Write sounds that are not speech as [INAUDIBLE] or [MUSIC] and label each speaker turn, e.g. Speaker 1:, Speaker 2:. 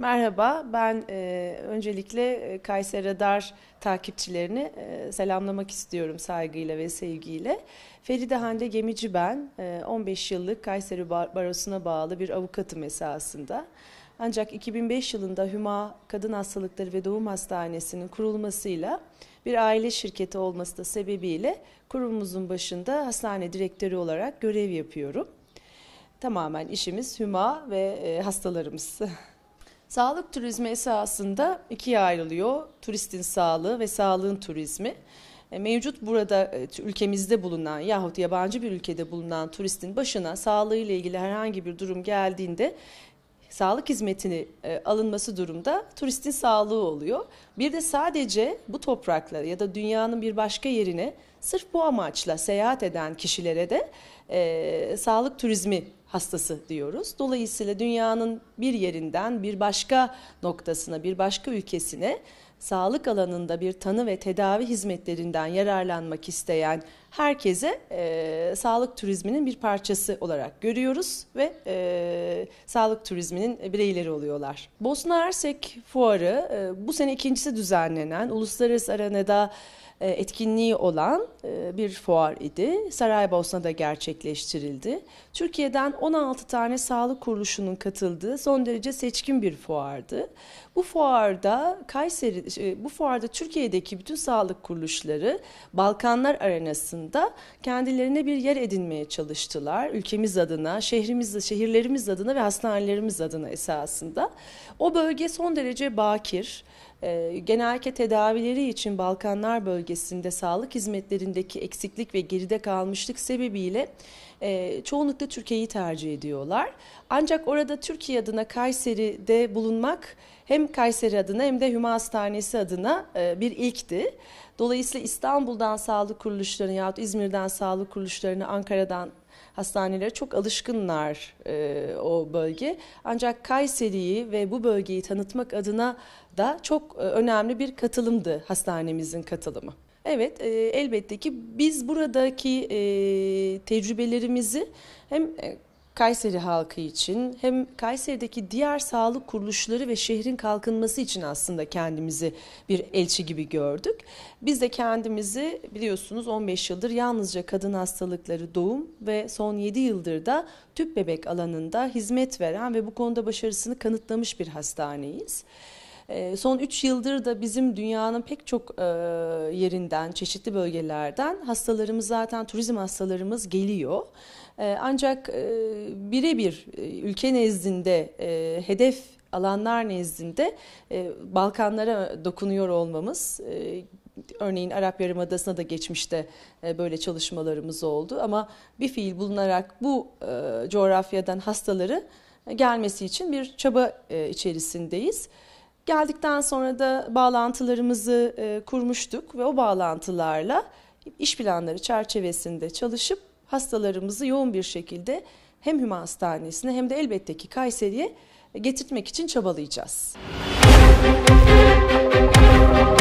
Speaker 1: Merhaba, ben e, öncelikle e, Kayseri Radar takipçilerini e, selamlamak istiyorum saygıyla ve sevgiyle. Feride Hande Gemici ben, e, 15 yıllık Kayseri Bar Barosu'na bağlı bir avukatım esasında. Ancak 2005 yılında Hüma Kadın Hastalıkları ve Doğum Hastanesi'nin kurulmasıyla bir aile şirketi olması da sebebiyle kurumumuzun başında hastane direktörü olarak görev yapıyorum. Tamamen işimiz Hüma ve e, hastalarımız. [LAUGHS] Sağlık turizmi esasında ikiye ayrılıyor. Turistin sağlığı ve sağlığın turizmi. E, mevcut burada e, ülkemizde bulunan yahut yabancı bir ülkede bulunan turistin başına sağlığıyla ilgili herhangi bir durum geldiğinde sağlık hizmetini e, alınması durumda turistin sağlığı oluyor. Bir de sadece bu topraklara ya da dünyanın bir başka yerine Sırf bu amaçla seyahat eden kişilere de e, sağlık turizmi hastası diyoruz. Dolayısıyla dünyanın bir yerinden bir başka noktasına, bir başka ülkesine sağlık alanında bir tanı ve tedavi hizmetlerinden yararlanmak isteyen herkese e, sağlık turizminin bir parçası olarak görüyoruz ve e, sağlık turizminin bireyleri oluyorlar. Bosna Ersek Fuarı e, bu sene ikincisi düzenlenen uluslararası arenada e, etkinliği olan e, bir fuar idi. Saraybosna'da gerçekleştirildi. Türkiye'den 16 tane sağlık kuruluşunun katıldığı son derece seçkin bir fuardı. Bu fuarda Kayseri e, bu fuarda Türkiye'deki bütün sağlık kuruluşları Balkanlar arenasında kendilerine bir yer edinmeye çalıştılar. Ülkemiz adına, şehrimiz, şehirlerimiz adına ve hastanelerimiz adına esasında. O bölge son derece bakir ee, genellikle tedavileri için Balkanlar bölgesinde sağlık hizmetlerindeki eksiklik ve geride kalmışlık sebebiyle e, çoğunlukla Türkiye'yi tercih ediyorlar. Ancak orada Türkiye adına Kayseri'de bulunmak hem Kayseri adına hem de Hüma Hastanesi adına e, bir ilkti. Dolayısıyla İstanbul'dan sağlık kuruluşlarını yahut İzmir'den sağlık kuruluşlarını, Ankara'dan hastanelere çok alışkınlar e, o bölge. Ancak Kayseri'yi ve bu bölgeyi tanıtmak adına da çok e, önemli bir katılımdı hastanemizin katılımı. Evet e, elbette ki biz buradaki e, tecrübelerimizi hem e, Kayseri halkı için hem Kayseri'deki diğer sağlık kuruluşları ve şehrin kalkınması için aslında kendimizi bir elçi gibi gördük. Biz de kendimizi biliyorsunuz 15 yıldır yalnızca kadın hastalıkları doğum ve son 7 yıldır da tüp bebek alanında hizmet veren ve bu konuda başarısını kanıtlamış bir hastaneyiz. Ee, son 3 yıldır da bizim dünyanın pek çok e, yerinden, çeşitli bölgelerden hastalarımız zaten turizm hastalarımız geliyor. Ee, ancak e, birebir e, ülke nezdinde hedef alanlar nezdinde Balkanlara dokunuyor olmamız örneğin Arap Yarımadası'na da geçmişte böyle çalışmalarımız oldu ama bir fiil bulunarak bu coğrafyadan hastaları gelmesi için bir çaba içerisindeyiz. Geldikten sonra da bağlantılarımızı e, kurmuştuk ve o bağlantılarla iş planları çerçevesinde çalışıp hastalarımızı yoğun bir şekilde hem Hüma Hastanesi'ne hem de elbette ki Kayseri'ye getirtmek için çabalayacağız. Müzik